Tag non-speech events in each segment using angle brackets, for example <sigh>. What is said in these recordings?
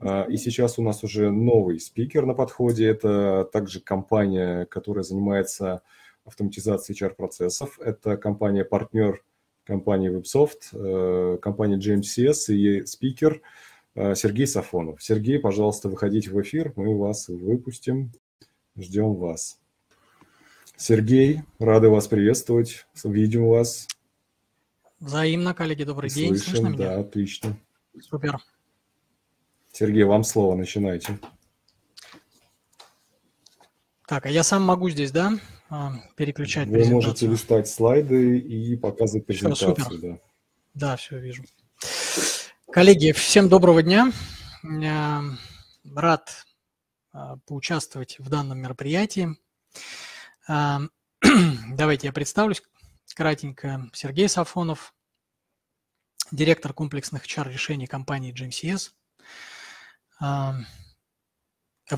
А, и сейчас у нас уже новый спикер на подходе. Это также компания, которая занимается автоматизацией HR-процессов. Это компания-партнер компании WebSoft, э, компания GMCS и ее спикер э, Сергей Сафонов. Сергей, пожалуйста, выходите в эфир, мы вас выпустим. Ждем вас. Сергей, рады вас приветствовать, видим вас. Взаимно, коллеги, добрый Слышим, день. Слышно меня? Да, отлично. Супер. Сергей, вам слово, начинайте. Так, а я сам могу здесь, да, а, переключать Вы можете листать слайды и показывать презентацию. Все, супер. Да. да, все вижу. Коллеги, всем доброго дня. Э, рад э, поучаствовать в данном мероприятии. Э, <clears throat> давайте я представлюсь кратенько. Сергей Сафонов, директор комплексных HR-решений компании GMCS. В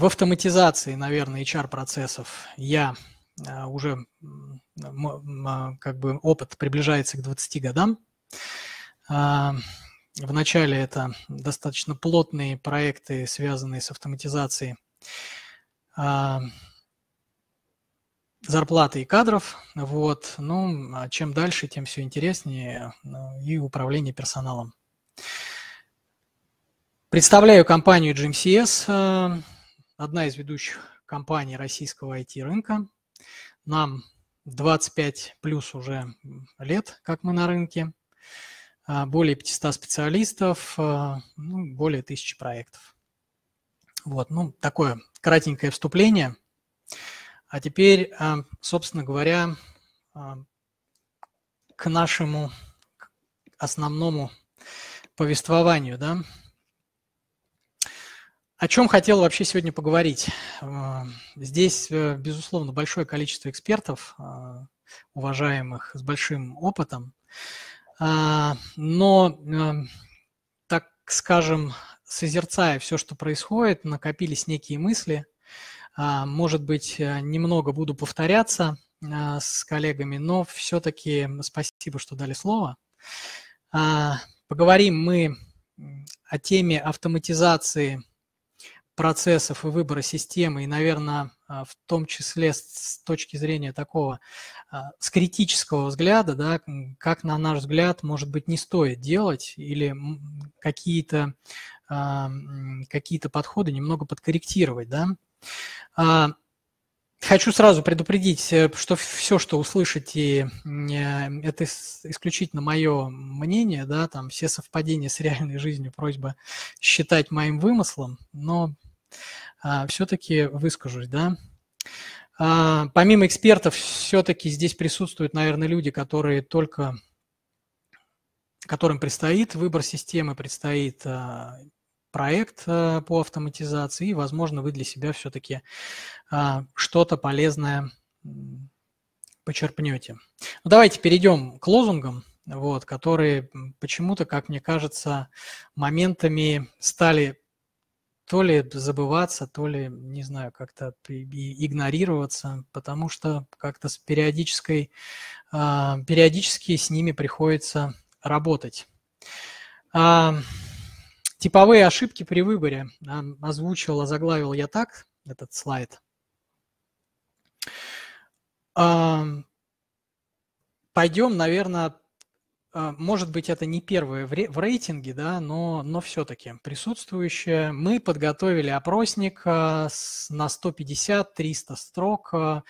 автоматизации, наверное, HR-процессов я э, уже а, как бы опыт приближается к 20 годам. Вначале это достаточно плотные проекты, связанные с автоматизацией зарплаты и кадров. Вот. Ну, а чем дальше, тем все интереснее ну, и управление персоналом. Представляю компанию GMCS, э, одна из ведущих компаний российского IT-рынка. Нам 25 плюс уже лет, как мы на рынке. Э, более 500 специалистов, э, ну, более тысячи проектов. Вот, ну, такое кратенькое вступление. А теперь, собственно говоря, к нашему основному повествованию, да, о чем хотел вообще сегодня поговорить? Эм, здесь, э, безусловно, большое количество экспертов, а, уважаемых, с большим опытом. А, но, эм, так скажем, созерцая все, что происходит, накопились некие мысли. А, может быть, э, немного буду повторяться э, с коллегами, но все-таки спасибо, что дали слово. Поговорим мы о теме автоматизации – процессов и выбора системы, и, наверное, а, в том числе с точки зрения такого, а, с критического взгляда, да, как, на наш взгляд, может быть, не стоит делать, или какие-то а, какие подходы немного подкорректировать, да. Хочу сразу предупредить, э, что все, что услышите, э, это исключительно мое мнение, да, там все совпадения с реальной жизнью просьба считать моим вымыслом, но а, все-таки выскажусь, да. А, помимо экспертов, все-таки здесь присутствуют, наверное, люди, которые только которым предстоит выбор системы, предстоит а, проект э, по автоматизации, и, возможно, вы для себя все-таки а, что-то полезное почерпнете. Ну, давайте перейдем к лозунгам, вот, которые почему-то, как мне кажется, моментами стали то ли забываться, то ли, не знаю, как-то игнорироваться, потому что как-то с периодической, а, периодически с ними приходится работать. А, Типовые ошибки при выборе. Озвучивал, озаглавил я так этот слайд. Пойдем, наверное, а, может быть, это не первое в рейтинге, да, но, но все-таки присутствующее. Мы подготовили опросник а, на 150-300 строк, а,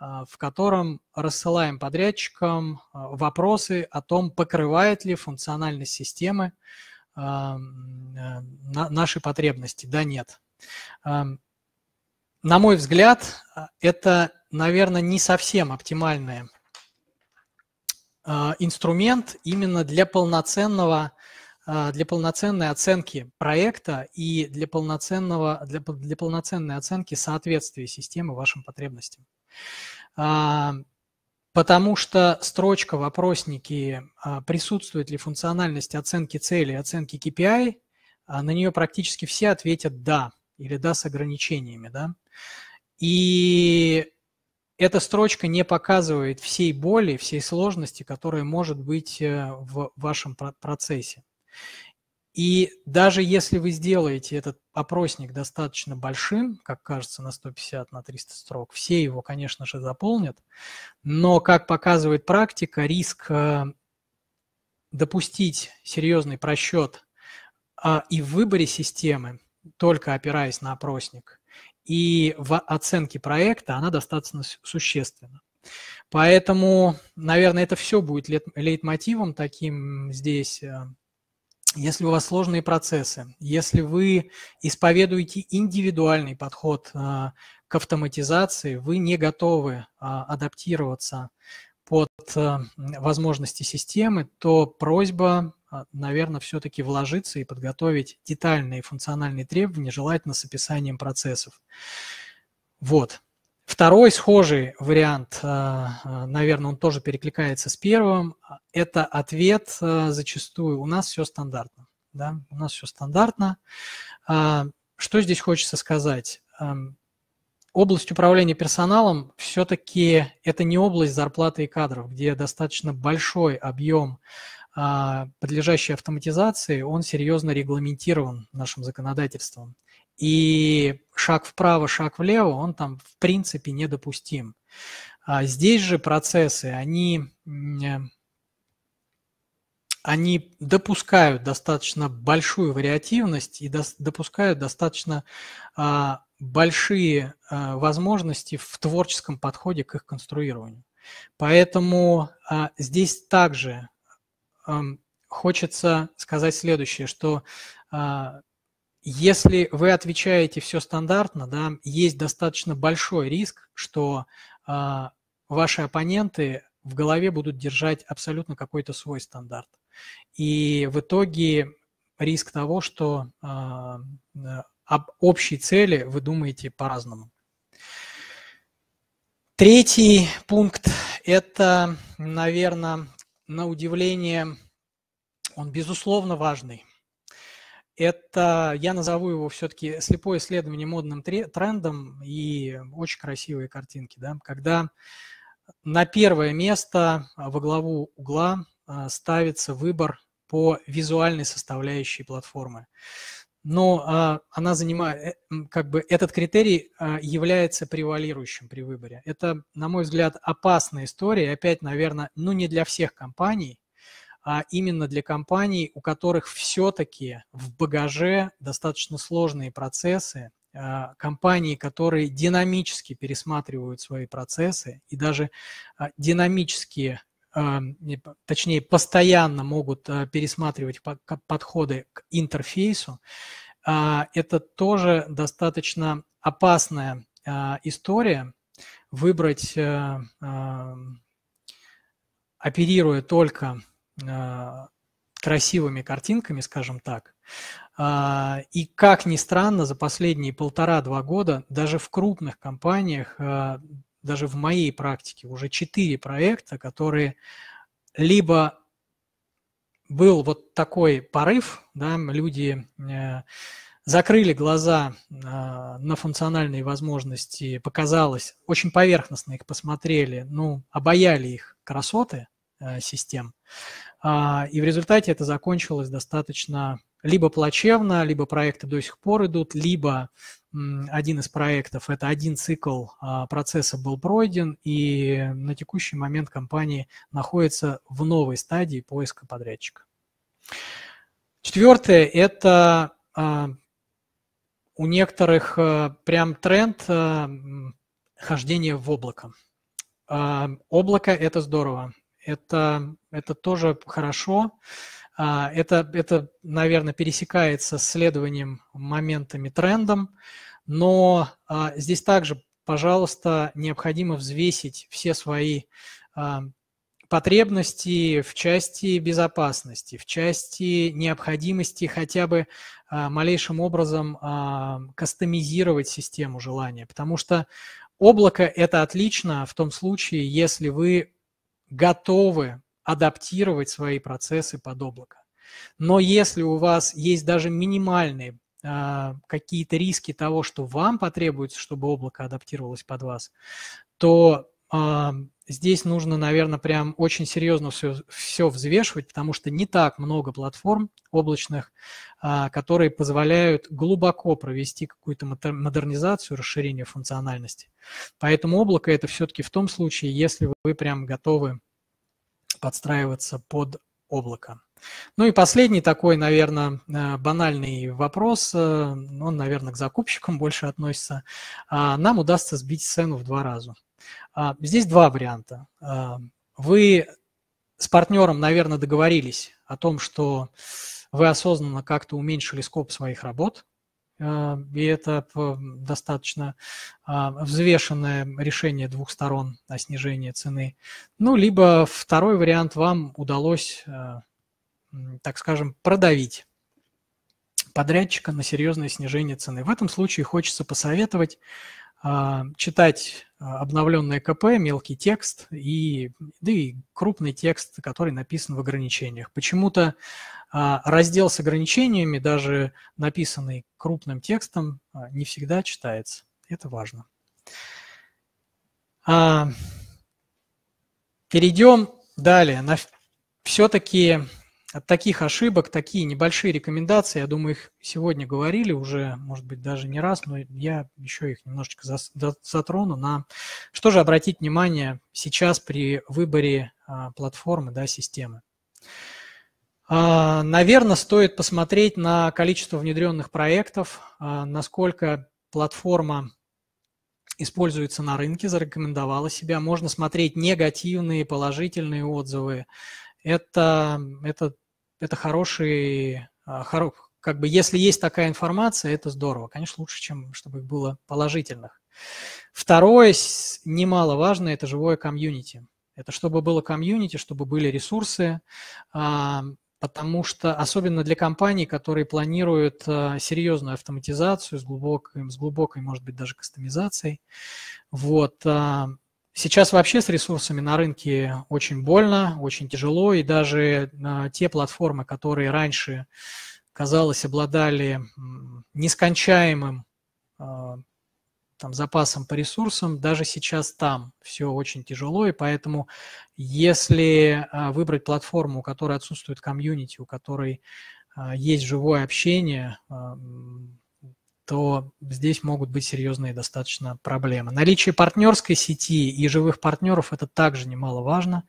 в котором рассылаем подрядчикам вопросы о том, покрывает ли функциональность системы наши потребности. Да, нет. На мой взгляд, а, это, наверное, не совсем оптимальный а, инструмент именно для полноценного а, для полноценной оценки проекта и для, полноценного, для, для полноценной оценки соответствия системы вашим потребностям. Потому что строчка вопросники а, «Присутствует ли функциональность оценки цели и оценки KPI?» а, На нее практически все ответят «да» или «да» с ограничениями. Да? И эта строчка не показывает всей боли, всей сложности, которая может быть э, в вашем процессе. И даже если вы сделаете этот опросник достаточно большим, как кажется, на 150, на 300 строк, все его, конечно же, заполнят, но, как показывает практика, риск э, допустить серьезный просчет а, и в выборе системы, только опираясь на опросник, и в оценке проекта, она достаточно существенна. Поэтому, наверное, это все будет лейтмотивом таким здесь э, если у вас сложные процессы, если вы исповедуете индивидуальный подход а, к автоматизации, вы не готовы а, адаптироваться под а, возможности системы, то просьба, наверное, все-таки вложиться и подготовить детальные функциональные требования, желательно с описанием процессов. Вот. Второй схожий вариант, э, э, наверное, он тоже перекликается с первым, это ответ э, зачастую «у нас все стандартно». Да? У нас все стандартно. Что здесь хочется сказать? Эм, область управления персоналом все-таки это не область зарплаты и кадров, где достаточно большой объем подлежащий автоматизации, он серьезно регламентирован нашим законодательством. И шаг вправо, шаг влево, он там в принципе недопустим. А здесь же процессы, они, э, они допускают достаточно большую вариативность и до, допускают достаточно а, большие а, возможности в творческом подходе к их конструированию. Поэтому а, здесь также а, хочется сказать следующее, что а, если вы отвечаете все стандартно, да, есть достаточно большой риск, что э, ваши оппоненты в голове будут держать абсолютно какой-то свой стандарт. И в итоге риск того, что э, об общей цели вы думаете по-разному. Третий пункт – это, наверное, на удивление, он безусловно важный – это, я назову его все-таки слепое исследование модным трендом и очень красивые картинки, да, когда на первое место а, во главу угла а, ставится выбор по визуальной составляющей платформы. Но а, она занимает, э, как бы этот критерий является превалирующим при выборе. Это, на мой взгляд, опасная история. Опять, наверное, ну не для всех компаний, а именно для компаний, у которых все-таки в багаже достаточно сложные процессы, а, компании, которые динамически пересматривают свои процессы и даже а, динамически, а, точнее, постоянно могут пересматривать подходы к интерфейсу, это тоже достаточно опасная история выбрать, э, оперируя только а, красивыми картинками, скажем так. А, и как ни странно, за последние полтора-два года даже в крупных компаниях, а, даже в моей практике уже четыре проекта, которые либо был вот такой порыв, да, люди э, закрыли глаза на функциональные возможности, показалось, очень поверхностно их посмотрели, ну, обаяли их красоты э, систем. А, и в результате это закончилось достаточно либо плачевно, либо проекты до сих пор идут, либо один из проектов, это один цикл а, процесса был пройден, и на текущий момент компания находится в новой стадии поиска подрядчика. Четвертое – это а, у некоторых э, прям тренд э, хождения в облако. Облако – это здорово. Это, это тоже хорошо. А, это, это, наверное, пересекается с следованием моментами, трендом, но а, здесь также, пожалуйста, необходимо взвесить все свои а, потребности в части безопасности, в части необходимости хотя бы малейшим образом кастомизировать систему желания, потому что облако – это отлично в том случае, если вы готовы адаптировать свои процессы под облако. Но если у вас есть даже минимальные а, какие-то риски того, что вам потребуется, чтобы облако адаптировалось под вас, то а, здесь нужно, наверное, прям очень серьезно все, все взвешивать, потому что не так много платформ облачных, а, которые позволяют глубоко провести какую-то модернизацию, расширение функциональности. Поэтому облако это все-таки в том случае, если вы прям готовы подстраиваться под облако. Ну и последний такой, наверное, э, банальный вопрос, э, он, наверное, к закупщикам больше относится. А, нам удастся сбить цену в два раза. А, здесь два варианта. А, вы с партнером, наверное, договорились о том, что вы осознанно как-то уменьшили скоп своих работ, а, и это достаточно взвешенное решение двух сторон о снижении цены. Ну, либо второй вариант вам удалось, так скажем, продавить подрядчика на серьезное снижение цены. В этом случае хочется посоветовать а, читать а, обновленное КП, мелкий текст и, да и крупный текст, который написан в ограничениях. Почему-то а, раздел с ограничениями, даже написанный крупным текстом, не всегда читается. Это важно. Перейдем далее. Все-таки от таких ошибок такие небольшие рекомендации. Я думаю, их сегодня говорили уже, может быть, даже не раз, но я еще их немножечко затрону на что же обратить внимание сейчас при выборе а, платформы, да, системы. А, Наверное, стоит посмотреть на количество внедренных проектов, а, насколько платформа используется на рынке, зарекомендовала себя. Можно смотреть негативные, положительные отзывы. Это, это это хороший, а, хоро, как бы если есть такая информация, это здорово. Конечно, лучше, чем чтобы их было положительных. Второе, немаловажно, это живое комьюнити. Это чтобы было комьюнити, чтобы были ресурсы, а, потому что особенно для компаний, которые планируют а, серьезную автоматизацию с глубокой, с глубокой, может быть, даже кастомизацией, вот, Сейчас вообще с ресурсами на рынке очень больно, очень тяжело, и даже а, те платформы, которые раньше, казалось, обладали нескончаемым а, там, запасом по ресурсам, даже сейчас там все очень тяжело, и поэтому если а, выбрать платформу, у которой отсутствует комьюнити, у которой есть живое общение, то здесь могут быть серьезные достаточно проблемы. Наличие партнерской сети и живых партнеров – это также немаловажно.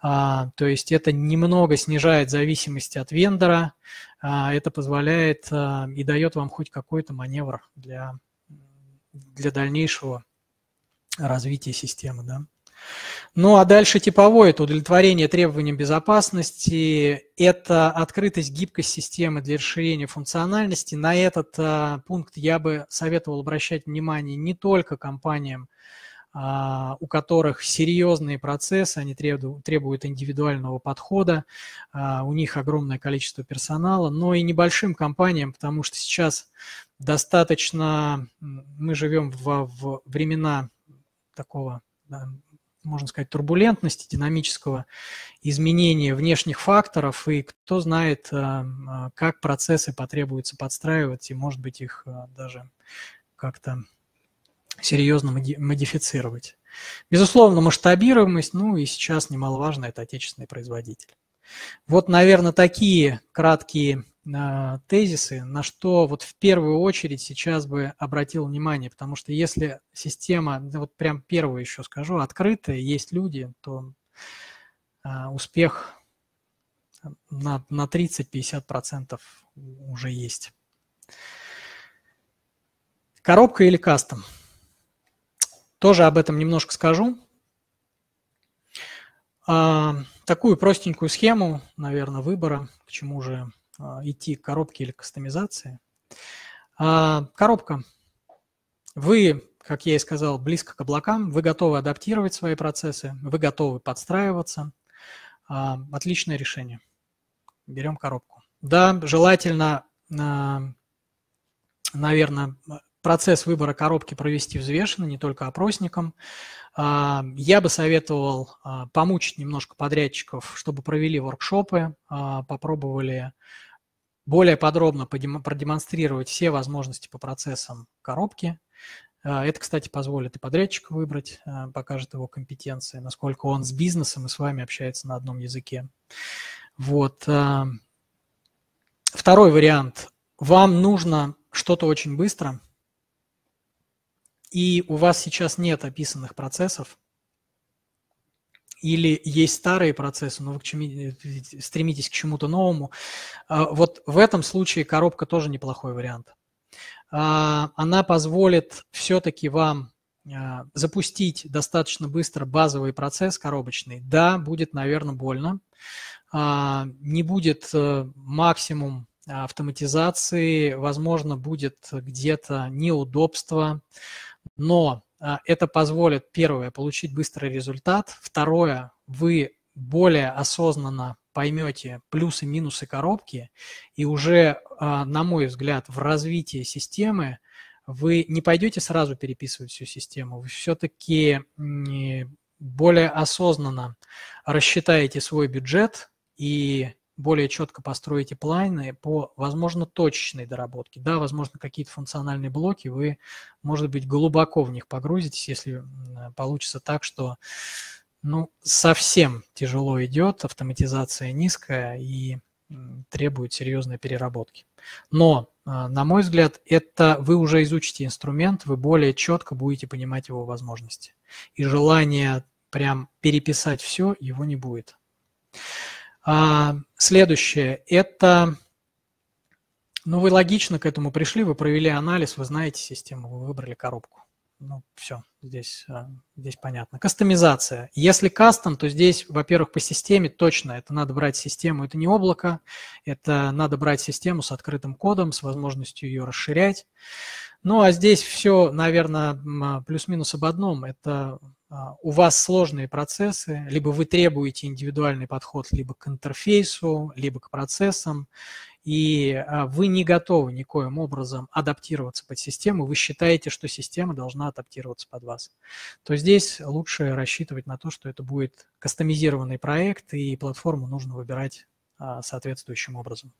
А, то есть это немного снижает зависимость от вендора, а, это позволяет а, и дает вам хоть какой-то маневр для, для дальнейшего развития системы. Да? Ну а дальше типовое – это удовлетворение требованиям безопасности, это открытость, гибкость системы для расширения функциональности. На этот а, пункт я бы советовал обращать внимание не только компаниям, а, у которых серьезные процессы, они требуют, требуют индивидуального подхода, а, у них огромное количество персонала, но и небольшим компаниям, потому что сейчас достаточно, мы живем во времена такого можно сказать, турбулентности, динамического изменения внешних факторов, и кто знает, э, как процессы потребуется подстраивать, и, может быть, их э, даже как-то серьезно модифицировать. Безусловно, масштабируемость, ну и сейчас немаловажно, это отечественный производитель. Вот, наверное, такие краткие тезисы, на что вот в первую очередь сейчас бы обратил внимание, потому что если система, вот прям первую еще скажу, открытая, есть люди, то а, успех на, на 30-50% уже есть. Коробка или кастом? Тоже об этом немножко скажу. А, такую простенькую схему, наверное, выбора, к чему же а, идти к коробке или кастомизации. А, коробка. Вы, как я и сказал, близко к облакам, вы готовы адаптировать свои процессы, вы готовы подстраиваться. А, отличное решение. Берем коробку. Да, желательно, наверное, процесс выбора коробки провести взвешенно, не только опросником. А, я бы советовал а, помучить немножко подрядчиков, чтобы провели воркшопы, а, попробовали более подробно продемонстрировать все возможности по процессам коробки. Это, кстати, позволит и подрядчика выбрать, покажет его компетенции, насколько он с бизнесом и с вами общается на одном языке. Вот. Второй вариант. Вам нужно что-то очень быстро – и у вас сейчас нет описанных процессов, или есть старые процессы, но вы к чему, стремитесь к чему-то новому, а, вот в этом случае коробка тоже неплохой вариант. А, она позволит все-таки вам а, запустить достаточно быстро базовый процесс коробочный. Да, будет, наверное, больно. Не будет э, максимум автоматизации, возможно, будет где-то неудобство, но а, это позволит, первое, получить быстрый результат, второе, вы более осознанно поймете плюсы, минусы коробки, и уже, а, на мой взгляд, в развитии системы вы не пойдете сразу переписывать всю систему, вы все-таки более осознанно рассчитаете свой бюджет и более четко построите планы по, возможно, точечной доработке. Да, возможно, какие-то функциональные блоки вы, может быть, глубоко в них погрузитесь, если получится так, что ну, совсем тяжело идет, автоматизация низкая и требует серьезной переработки. Но, а, на мой взгляд, это вы уже изучите инструмент, вы более четко будете понимать его возможности. И желание прям переписать все его не будет. А, следующее – это… Ну, вы логично к этому пришли, вы провели анализ, вы знаете систему, вы выбрали коробку. Ну, все, здесь, а, здесь понятно. Кастомизация. Если кастом, то здесь, во-первых, по системе точно. Это надо брать систему, это не облако. Это надо брать систему с открытым кодом, с возможностью ее расширять. Ну, а здесь все, наверное, а, плюс-минус об одном. Это а, у вас сложные процессы, либо вы требуете индивидуальный подход либо к интерфейсу, либо к процессам, и а, вы не готовы никоим образом адаптироваться под систему, вы считаете, что система должна адаптироваться под вас, то здесь лучше рассчитывать на то, что это будет кастомизированный проект, и платформу нужно выбирать а, соответствующим образом.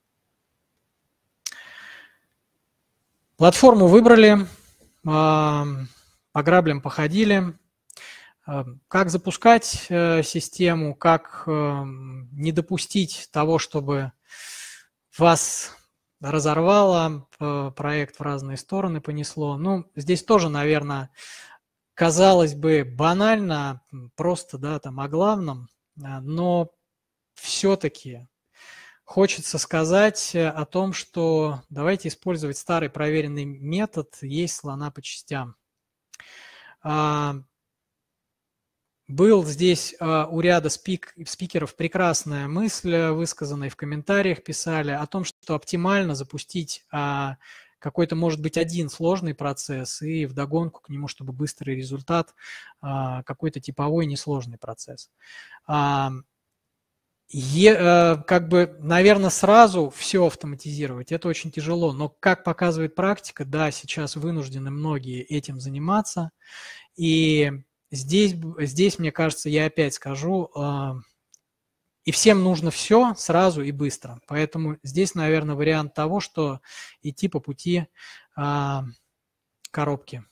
Платформу выбрали, по граблям походили, Эм, как запускать э, систему, как эм, не допустить того, чтобы вас разорвало, проект в разные стороны понесло. Ну, здесь тоже, наверное, казалось бы, банально, просто, да, там, о главном, э, но все-таки хочется сказать э, о том, что давайте использовать старый проверенный метод «есть слона по частям». А, был здесь э, у ряда спик, спикеров прекрасная мысль, высказанная в комментариях, писали о том, что оптимально запустить э, какой-то, может быть, один сложный процесс и вдогонку к нему, чтобы быстрый результат, э, какой-то типовой несложный процесс. Э, Е, как бы, наверное, сразу все автоматизировать, это очень тяжело, но как показывает практика, да, сейчас вынуждены многие этим заниматься, и Здесь, здесь, мне кажется, я опять скажу, а, и всем нужно все сразу и быстро. Поэтому здесь, наверное, вариант того, что идти по пути а, коробки.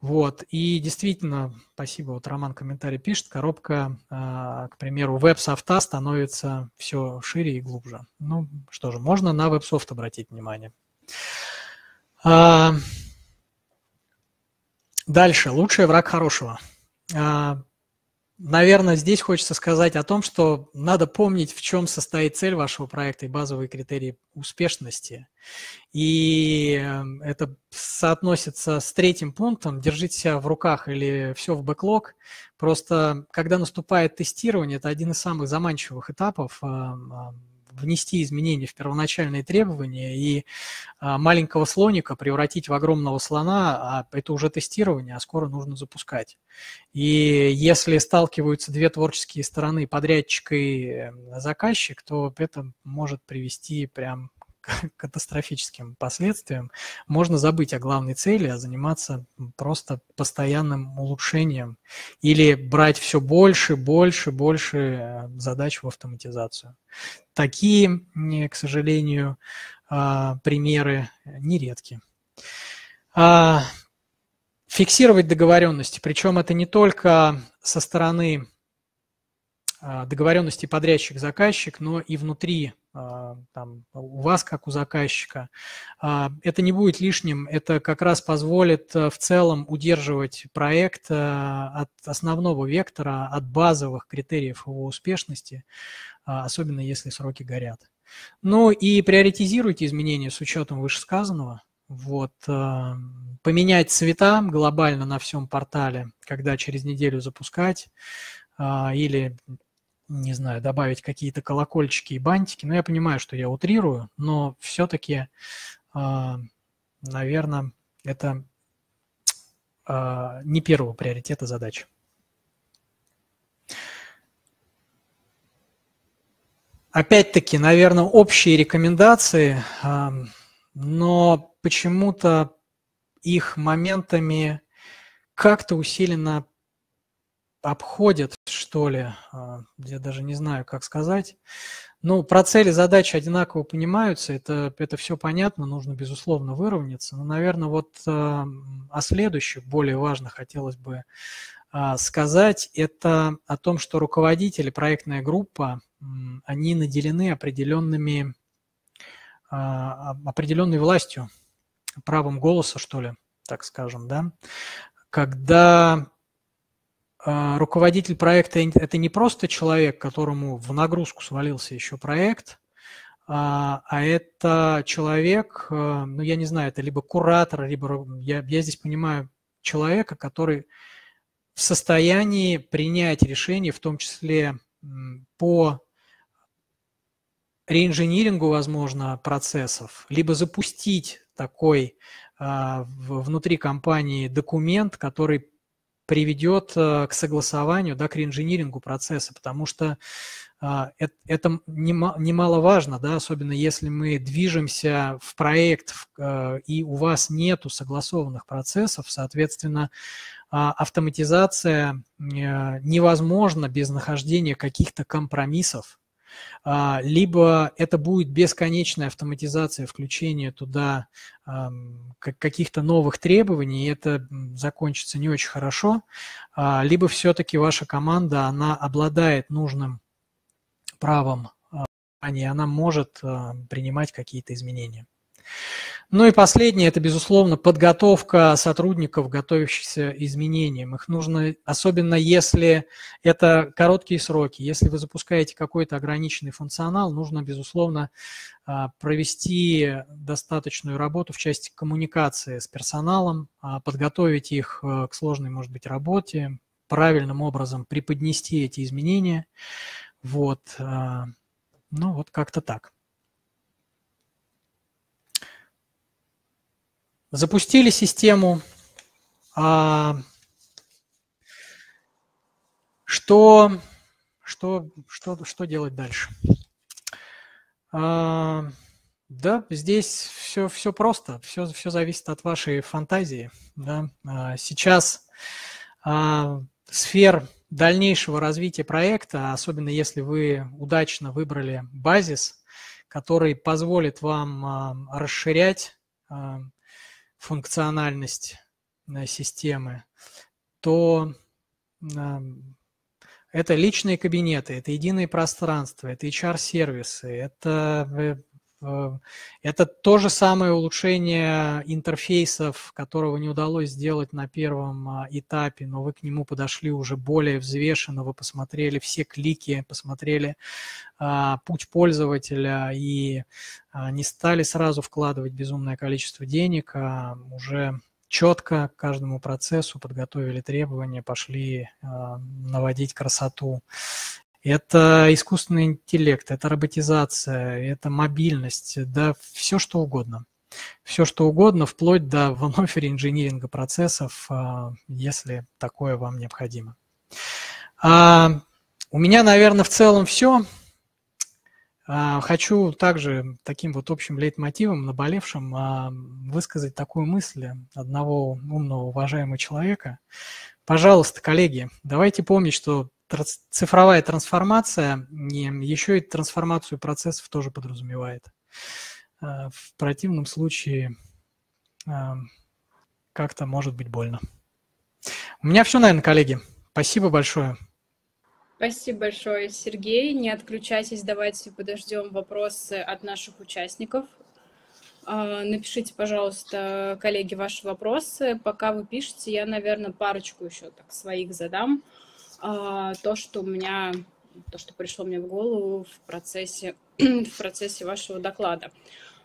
Вот. И действительно, спасибо, вот Роман комментарий пишет, коробка, а, к примеру, веб-софта становится все шире и глубже. Ну что же, можно на веб-софт обратить внимание. Дальше. Лучший враг хорошего. А, наверное, здесь хочется сказать о том, что надо помнить, в чем состоит цель вашего проекта и базовые критерии успешности. И эм, это соотносится с третьим пунктом «держите себя в руках» или «все в бэклог». Просто когда наступает тестирование, это один из самых заманчивых этапов эм, эм, внести изменения в первоначальные требования и а, маленького слоника превратить в огромного слона, а это уже тестирование, а скоро нужно запускать. И если сталкиваются две творческие стороны, подрядчик и эм, заказчик, то это может привести прям катастрофическим последствиям, можно забыть о главной цели, а заниматься просто постоянным улучшением или брать все больше, больше, больше э, задач в автоматизацию. Такие, к сожалению, а, примеры нередки. А, фиксировать договоренности, причем это не только со стороны а, договоренности подрядчик-заказчик, но и внутри а, там, у вас как у заказчика. А, это не будет лишним, это как раз позволит э, в целом удерживать проект э, от основного вектора, от базовых критериев его успешности, а, особенно если сроки горят. Ну и приоритизируйте изменения с учетом вышесказанного. Вот, э, поменять цвета глобально на всем портале, когда через неделю запускать, или не знаю, добавить какие-то колокольчики и бантики. Но я понимаю, что я утрирую, но все-таки, а, наверное, это а, не первого приоритета задача. Опять-таки, наверное, общие рекомендации, но почему-то их моментами как-то усиленно обходят, что ли, а, я даже не знаю, как сказать. Ну, про цели задачи одинаково понимаются, это, это все понятно, нужно, безусловно, выровняться. Но, наверное, вот а, о следующем более важно хотелось бы а, сказать, это о том, что руководители, проектная группа, они наделены определенными, определенной властью, правом голоса, что ли, так скажем, да, когда а, руководитель проекта – это не просто человек, которому в нагрузку свалился еще проект, а, а это человек, э, ну, я не знаю, это либо куратор, либо я, я здесь понимаю человека, который в состоянии принять решение, в том числе по реинжинирингу, возможно, процессов, либо запустить такой а, внутри компании документ, который приведет э, к согласованию, да, к реинжинирингу процесса, потому что э, это немаловажно, да, особенно если мы движемся в проект, э, и у вас нету согласованных процессов, соответственно, автоматизация невозможна без нахождения каких-то компромиссов а, либо это будет бесконечная автоматизация включения туда каких-то новых требований, и это закончится не очень хорошо, а, либо все-таки ваша команда, она обладает нужным правом, а, и она может принимать какие-то изменения. Ну и последнее, это, безусловно, подготовка сотрудников, готовящихся изменениям. Их нужно, особенно если это короткие сроки, если вы запускаете какой-то ограниченный функционал, нужно, безусловно, а, провести достаточную работу в части коммуникации с персоналом, а, подготовить их э, к сложной, может быть, работе, правильным образом преподнести эти изменения. Вот, а, ну вот как-то так. запустили систему. А, что, что, что, что делать дальше? А, да, здесь все, все просто, все, все зависит от вашей фантазии. Да. А, сейчас сфер дальнейшего развития проекта, особенно если вы удачно выбрали базис, который позволит вам расширять функциональность э, системы, то это личные кабинеты, это единые пространства, это HR-сервисы, это э, Эм, это то же самое улучшение интерфейсов, которого не удалось сделать на первом а, этапе, но вы к нему подошли уже более взвешенно, вы посмотрели все клики, посмотрели а, путь пользователя и а, не стали сразу вкладывать безумное количество денег, а уже четко к каждому процессу подготовили требования, пошли наводить красоту это искусственный интеллект, это роботизация, это мобильность, да все что угодно. Все что угодно, вплоть до вновь реинжиниринга процессов, а, если такое вам необходимо. А, у меня, наверное, в целом все. А, хочу также таким вот общим лейтмотивом, наболевшим, высказать такую мысль одного умного, уважаемого человека. Пожалуйста, коллеги, давайте помнить, что цифровая трансформация еще и трансформацию процессов тоже подразумевает. Э, в противном случае э, как-то может быть больно. У меня все, наверное, коллеги. Спасибо большое. Спасибо большое, Сергей. Не отключайтесь, давайте подождем вопросы от наших участников. Э, напишите, пожалуйста, коллеги, ваши вопросы. Пока вы пишете, я, наверное, парочку еще так своих задам. Uh, а, то, что у меня, то, что пришло мне в голову в процессе, <clears throat> в процессе вашего доклада.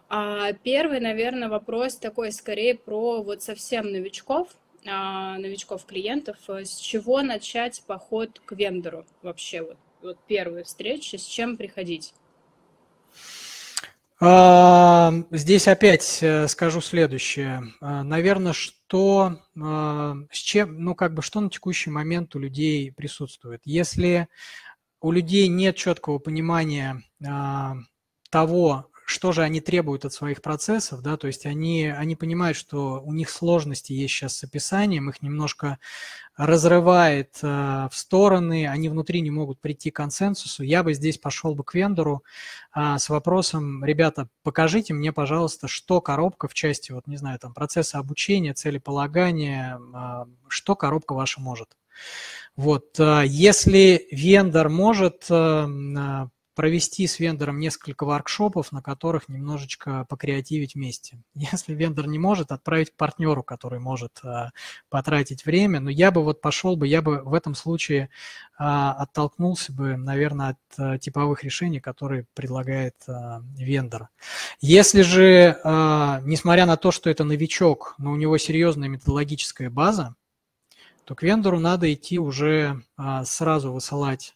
А, первый, наверное, вопрос такой скорее про вот совсем новичков, а, новичков клиентов. С чего начать поход к вендору вообще? Вот, вот первые встречи, с чем приходить? А, здесь опять э, скажу следующее. А, Наверное, что а, с чем, ну как бы, что на текущий момент у людей присутствует. Если у людей нет четкого понимания того, что же они требуют от своих процессов, да, то есть они, они понимают, что у них сложности есть сейчас с описанием, их немножко разрывает э, в стороны, они внутри не могут прийти к консенсусу. Я бы здесь пошел бы к вендору э, с вопросом, ребята, покажите мне, пожалуйста, что коробка в части, вот не знаю, там процесса обучения, целеполагания, э, что коробка ваша может. Вот, э, если вендор может э, э, провести с вендором несколько воркшопов, на которых немножечко покреативить вместе. <laughs> Если вендор не может, отправить к партнеру, который может э, потратить время. Но я бы вот пошел бы, я бы в этом случае э, оттолкнулся бы, наверное, от э, типовых решений, которые предлагает э, вендор. Если же, э, несмотря на то, что это новичок, но у него серьезная методологическая база, то к вендору надо идти уже сразу высылать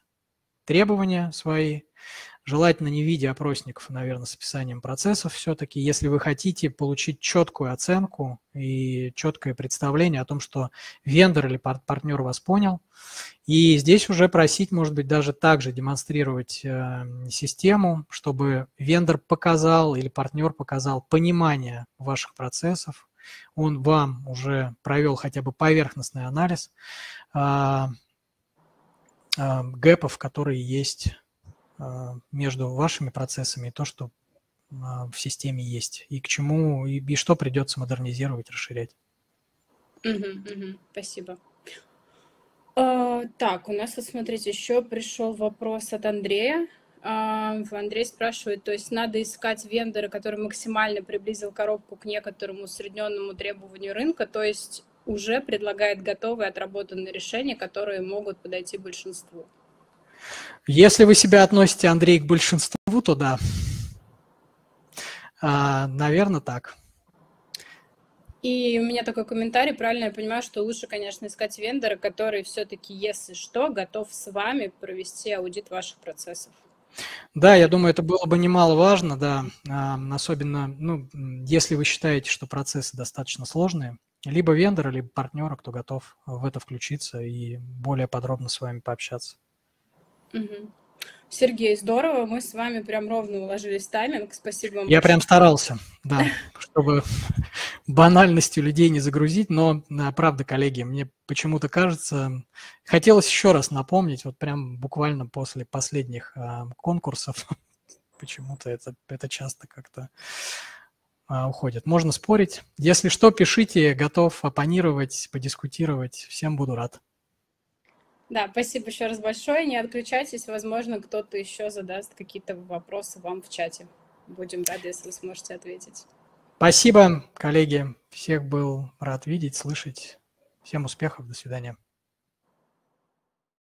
требования свои, желательно не в виде опросников, а, наверное, с описанием процессов все-таки, если вы хотите получить четкую оценку и четкое представление о том, что вендор или пар партнер вас понял. И здесь уже просить, может быть, даже также демонстрировать э, систему, чтобы вендор показал или партнер показал понимание ваших процессов, он вам уже провел хотя бы поверхностный анализ, а, а, гэпов, которые есть а, между вашими процессами и то, что а, в системе есть, и к чему, и, и что придется модернизировать, расширять. Угу, угу, спасибо. А, так, у нас, вот смотрите, еще пришел вопрос от Андрея. А, Андрей спрашивает, то есть надо искать вендора, который максимально приблизил коробку к некоторому усредненному требованию рынка, то есть уже предлагает готовые отработанные решения, которые могут подойти большинству. Если вы себя относите, Андрей, к большинству, то да. А, наверное, так. И у меня такой комментарий, правильно я понимаю, что лучше, конечно, искать вендора, который все-таки, если что, готов с вами провести аудит ваших процессов. Да, я думаю, это было бы немаловажно, да, особенно, ну, если вы считаете, что процессы достаточно сложные, либо вендора, либо партнера, кто готов э, в это включиться и более подробно с вами пообщаться. Сергей, здорово, мы с вами прям ровно уложились в тайминг, спасибо вам. Я большое. прям старался, да, чтобы <laughs> банальностью людей не загрузить, но э, правда, коллеги, мне почему-то кажется, хотелось еще раз напомнить, вот прям буквально после последних э, конкурсов, <laughs> почему-то это, это часто как-то а, уходят. Можно спорить. Если что, пишите, готов оппонировать, подискутировать. Всем буду рад. Да, спасибо еще раз большое. Не отключайтесь, возможно, кто-то еще задаст какие-то вопросы вам в чате. Будем рады, если вы сможете ответить. Спасибо, коллеги. Всех был рад видеть, слышать. Всем успехов, до свидания.